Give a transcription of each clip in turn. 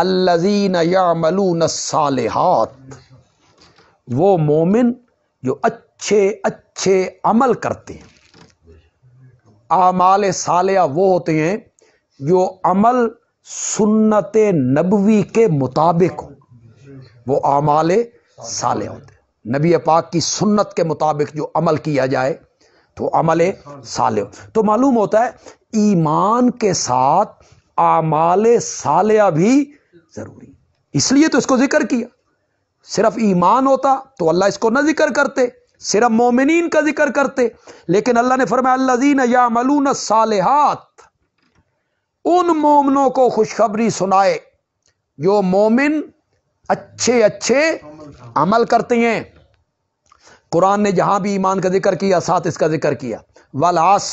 अल्लाजीन यामलून सालहत वो मोमिन जो अच्छे अच्छे अमल करते हैं आमाल सालिया वो होते हैं जो अमल सुन्नत नबवी के मुताबिक हो वो आमाल साले होते हैं नबी पाक की सुन्नत के मुताबिक जो अमल किया जाए तो अमल साले तो मालूम होता है ईमान के साथ आमाल सालिया भी जरूरी इसलिए तो इसको जिक्र किया सिर्फ ईमान होता तो अल्लाह इसको ना जिक्र करते सिर्फ मोमिन का जिक्र करते लेकिन अल्लाह ने फरमाया या मलून सालेहात उन मोमनों को खुशखबरी सुनाए जो मोमिन अच्छे अच्छे अमल करते हैं कुरान ने जहां भी ईमान का जिक्र किया साथ इसका जिक्र किया वल आस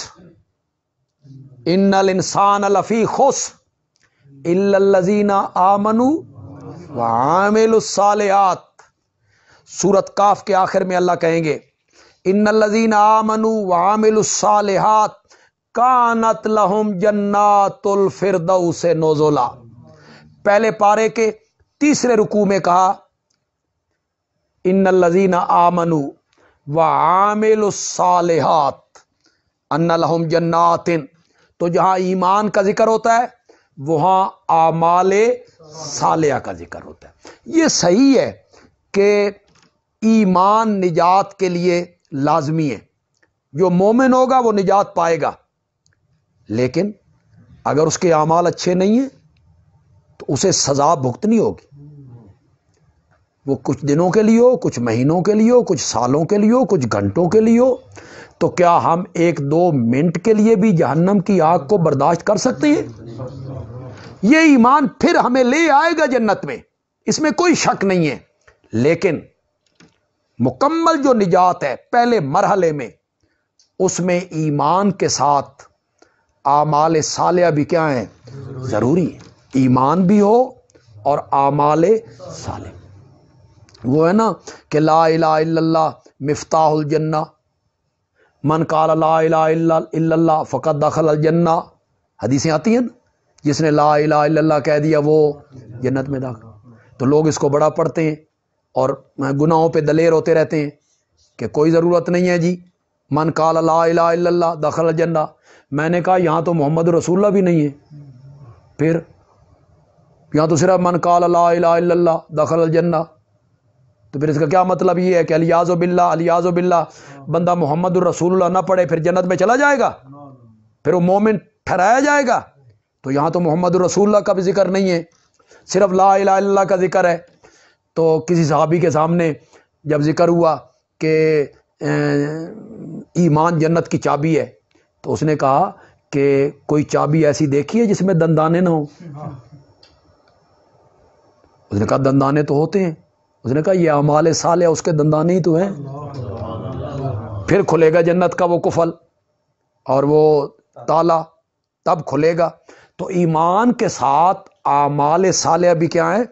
इन इंसान अलफी खुश इल्लल्लजीना आमनु वामिलुस्सालियात सूरत काफ के आखिर में अल्लाह कहेंगे इन्नल्लजीन आमनु वामिलुस्सालिहात कानत लहुम जन्नातुल फिरदौस नोजोला पहले पारे के तीसरे रुकू में कहा इन्नल्लजीन आमनु वामिलुस्सालिहात अन्ना लहुम जन्नातिन तो जहां ईमान का जिक्र होता है वहां आमाल सालिया का जिक्र होता है ये सही है कि ईमान निजात के लिए लाजमी है जो मोमिन होगा वो निजात पाएगा लेकिन अगर उसके आमाल अच्छे नहीं हैं तो उसे सजा भुगतनी होगी वो कुछ दिनों के लिए हो कुछ महीनों के लिए हो कुछ सालों के लिए हो कुछ घंटों के लिए हो तो क्या हम एक दो मिनट के लिए भी जहन्नम की आग को बर्दाश्त कर सकते हैं ये ईमान फिर हमें ले आएगा जन्नत में इसमें कोई शक नहीं है लेकिन मुकम्मल जो निजात है पहले मरहले में उसमें ईमान के साथ आमाल सालिया भी क्या है ज़रूरी है ईमान भी हो और आमाल साले वो है ना कि ला इला मिफ्ताहुल जन्ना मन काल ला इला फ़कत दखल जन्ना हदीसें आती हैं ना जिसने ला इला इल्लल्लाह कह दिया वो जन्नत में दाखिल तो लोग इसको बड़ा पढ़ते हैं और गुनाहों पे दलेर होते रहते हैं कि कोई ज़रूरत नहीं है जी मन काल ला इला इल्लल्लाह दखल जन्ना मैंने कहा यहाँ तो मोहम्मद रसूल्ला भी नहीं है फिर यहाँ तो सिर्फ मन काल ला इला इल्लल्लाह दखल जन्ना तो फिर इसका क्या मतलब ये है कि अलियाज़ बिल्ला अलियाज़ बिल्ला बंदा मोहम्मद रसूल्ला ना पढ़े फिर जन्नत में चला जाएगा फिर वो मोमिन ठहराया जाएगा तो यहाँ तो मोहम्मद रसूल्ला का भी जिक्र नहीं है सिर्फ ला अल्लाह का जिक्र है तो किसी सहाबी के सामने जब जिक्र हुआ कि ईमान जन्नत की चाबी है तो उसने कहा कि कोई चाबी ऐसी देखी है जिसमें दंदाने ना हो उसने कहा दंदाने तो होते हैं उसने कहा ये अमाल साल है उसके दंदाने ही तो हैं फिर खुलेगा जन्नत का वो कुफल और वो ताला तब खुलेगा तो ईमान के साथ आमाल साल भी क्या है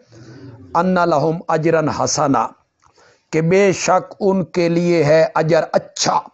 अन्ना लहम अजरन हसना के बेशक उनके लिए है अजर अच्छा